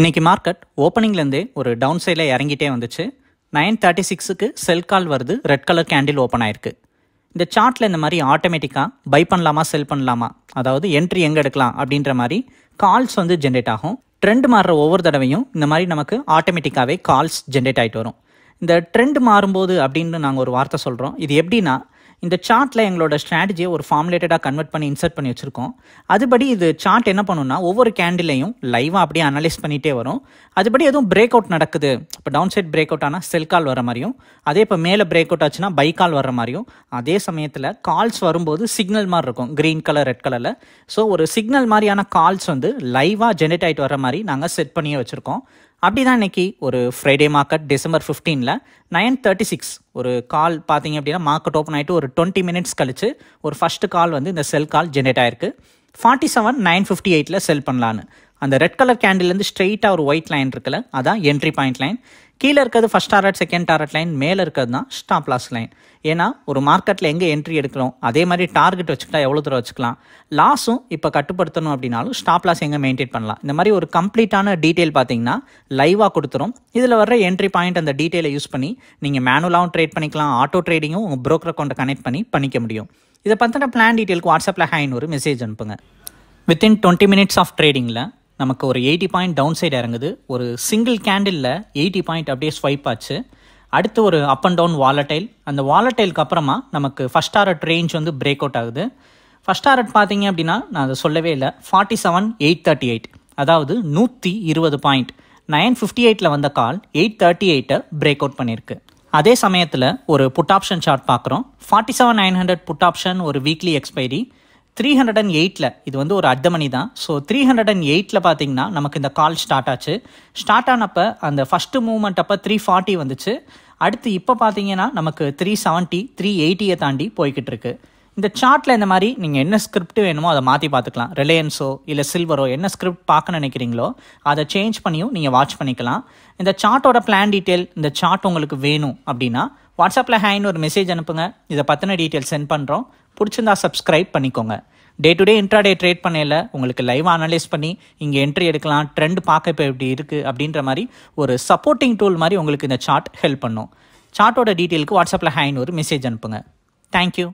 இன்றைக்கி மார்க்கெட் ஓப்பனிங்லேருந்தே ஒரு டவுன் சைடில் இறங்கிட்டே வந்துச்சு நைன் தேர்ட்டி சிக்ஸுக்கு செல் கால் வருது ரெட் கலர் கேண்டில் ஓப்பன் ஆயிருக்கு இந்த சார்ட்டில் இந்த மாதிரி ஆட்டோமேட்டிக்காக பை பண்ணலாமா செல் பண்ணலாமா அதாவது என்ட்ரி எங்கே எடுக்கலாம் அப்படின்ற மாதிரி கால்ஸ் வந்து ஜென்ரேட் ஆகும் ட்ரெண்ட் மாறுற ஒவ்வொரு தடவையும் இந்த மாதிரி நமக்கு ஆட்டோமேட்டிக்காகவே கால்ஸ் ஜென்ரேட் ஆகிட்டு வரும் இந்த ட்ரெண்ட் மாறும்போது அப்படின்னு நாங்கள் ஒரு வார்த்தை சொல்கிறோம் இது எப்படின்னா இந்த சார்ட்டில் எங்களோட ஸ்ட்ராட்டஜியை ஒரு ஃபார்முலேட்டடாக கன்வெர்ட் பண்ணி இன்சர்ட் பண்ணி வச்சுருக்கோம் அதுபடி இது சார்ட் என்ன பண்ணுன்னா ஒவ்வொரு கேண்டிலையும் லைவாக அப்படியே அனலைஸ் பண்ணிகிட்டே வரும் அதுபடி எதுவும் பிரேக் அவுட் நடக்குது இப்போ டவுன் சைட் பிரேக் அவுட் ஆனால் செல் கால் வர மாதிரியும் அதே இப்போ மேலே பிரேக் அவுட் ஆச்சுன்னா பை கால் வர மாதிரியும் அதே சமயத்தில் கால்ஸ் வரும்போது சிக்னல் மாதிரி இருக்கும் க்ரீன் கலர் ரெட் கலரில் ஸோ ஒரு சிக்னல் மாதிரியான கால்ஸ் வந்து லைவாக ஜென்ரேட் ஆகிட்டு வர மாதிரி நாங்கள் செட் பண்ணியே வச்சுருக்கோம் அப்படி தான் இன்றைக்கி ஒரு ஃப்ரைடே மார்க்கெட் டிசம்பர் ஃபிஃப்டீனில் நைன் தேர்ட்டி சிக்ஸ் ஒரு கால் பார்த்தீங்க அப்படின்னா மார்க்கெட் ஓப்பன் ஆகிட்டு ஒரு டுவெண்ட்டி மினிட்ஸ் கழிச்சு ஒரு ஃபஸ்ட்டு கால் வந்து இந்த செல் கால் ஜென்ரேட் ஆயிருக்கு ஃபார்ட்டி செவன் நைன் ஃபிஃப்டி எயிட்டில் செல் பண்ணலான்னு அந்த ரெட் கலர் கேண்டில்லேருந்து ஸ்ட்ரெயிட்டாக ஒரு ஒயிட் லைன் இருக்குல்ல அதான் என்ட்ரி பாயிண்ட் லைன் கீழே இருக்கிறது first target second target line மேலே இருக்கிறது தான் ஸ்டாப் லாஸ் லைன் ஏன்னா ஒரு மார்க்கெட்டில் எங்கே என்ட்ரி எடுக்கிறோம் அதே மாதிரி டார்கெட் வச்சுக்கிட்டா எவ்வளோ தூரம் வச்சுக்கலாம் லாஸும் இப்போ கட்டுப்படுத்தணும் அப்படின்னாலும் ஸ்டாப் லாஸ் எங்கே மெயின்டைன் பண்ணலாம் இந்த மாதிரி ஒரு கம்ப்ளீட்டான டீட்டெயில் பார்த்தீங்கன்னா லைவாக கொடுத்துரும் இதில் வர்ற என்ட்ரி பாயிண்ட் அந்த டீட்டெயிலை யூஸ் பண்ணி நீங்கள் மேனுவலாகவும் ட்ரேட் பண்ணிக்கலாம் ஆட்டோ ட்ரேடிங்கும் உங்கள் ப்ரோக்கர் அக்கௌண்ட் கனெக்ட் பண்ணி பண்ணிக்க முடியும் இதை பற்றின பிளான் டீட்டெயிலுக்கு வாட்ஸ்அப்பில் ஹைன்னு ஒரு மெசேஜ் அனுப்புங்க வித்தின் டுவெண்ட்டி மினிட்ஸ் ஆஃப் ட்ரேடிங்கில் நமக்கு ஒரு எயிட்டி பாயிண்ட் டவுன் சைடு இறங்குது ஒரு சிங்கிள் கேண்டிலில் எயிட்டி பாயிண்ட் அப்படியே ஸ்வைப் ஆச்சு அடுத்து ஒரு அப் அண்ட் டவுன் வாலட்டைல் அந்த வாலட்டைலுக்கு அப்புறமா நமக்கு ஃபஸ்ட் ஆரட் ரேஞ்ச் வந்து பிரேக் அவுட் ஆகுது ஃபஸ்ட் ஆரட் பார்த்தீங்க அப்படின்னா நான் அதை சொல்லவே இல்லை forty seven eight thirty eight அதாவது நூற்றி இருபது பாயிண்ட் நைன் ஃபிஃப்டி எயிட்டில் வந்த கால் எயிட் தேர்ட்டி எயிட்டை பிரேக் அவுட் பண்ணியிருக்கு அதே சமயத்தில் ஒரு புட் ஆப்ஷன் சார்ட் பார்க்குறோம் forty seven nine hundred put option ஒரு weekly expiry three hundred and எயிட்டில் இது வந்து ஒரு மணி தான் ஸோ த்ரீ ஹண்ட்ரட் அண்ட் எயிட்டில் பார்த்தீங்கன்னா நமக்கு இந்த கால் ஸ்டார்ட் ஆச்சு ஸ்டார்ட் ஆனப்போ அந்த ஃபஸ்ட்டு மூமெண்ட் அப்போ த்ரீ ஃபார்ட்டி வந்துச்சு அடுத்து இப்போ பார்த்தீங்கன்னா நமக்கு த்ரீ செவன்ட்டி த்ரீ எயிட்டியை தாண்டி போய்கிட்டு இருக்கு இந்த சார்ட்டில் இந்த மாதிரி நீங்கள் என்ன ஸ்கிரிப்ட் வேணுமோ அதை மாற்றி பார்த்துக்கலாம் ரிலையன்ஸோ இல்லை சில்வரோ என்ன ஸ்கிரிப்ட் பார்க்க நினைக்கிறீங்களோ அதை சேஞ்ச் பண்ணியும் நீங்கள் வாட்ச் பண்ணிக்கலாம் இந்த சார்ட்டோட பிளான் டீட்டெயில் இந்த சார்ட் உங்களுக்கு வேணும் அப்படின்னா வாட்ஸ்அப்பில் ஹேன்னு ஒரு மெசேஜ் அனுப்புங்க இதை பற்றின டீட்டெயில் சென்ட் பண்ணுறோம் பிடிச்சிருந்தா சப்ஸ்கிரைப் பண்ணிக்கோங்க day to day intraday trade பண்ணையில் உங்களுக்கு லைவ் அனலைஸ் பண்ணி இங்கே என்ட்ரி எடுக்கலாம் ட்ரெண்ட் பார்க்க இப்போ எப்படி இருக்குது அப்படின்ற மாதிரி ஒரு சப்போர்ட்டிங் டூல் மாதிரி உங்களுக்கு இந்த சார்ட் ஹெல்ப் பண்ணும் சார்ட்டோட டீட்டெயிலுக்கு வாட்ஸ்அப்பில் ஹேன்னு ஒரு மெசேஜ் அனுப்புங்க தேங்க்யூ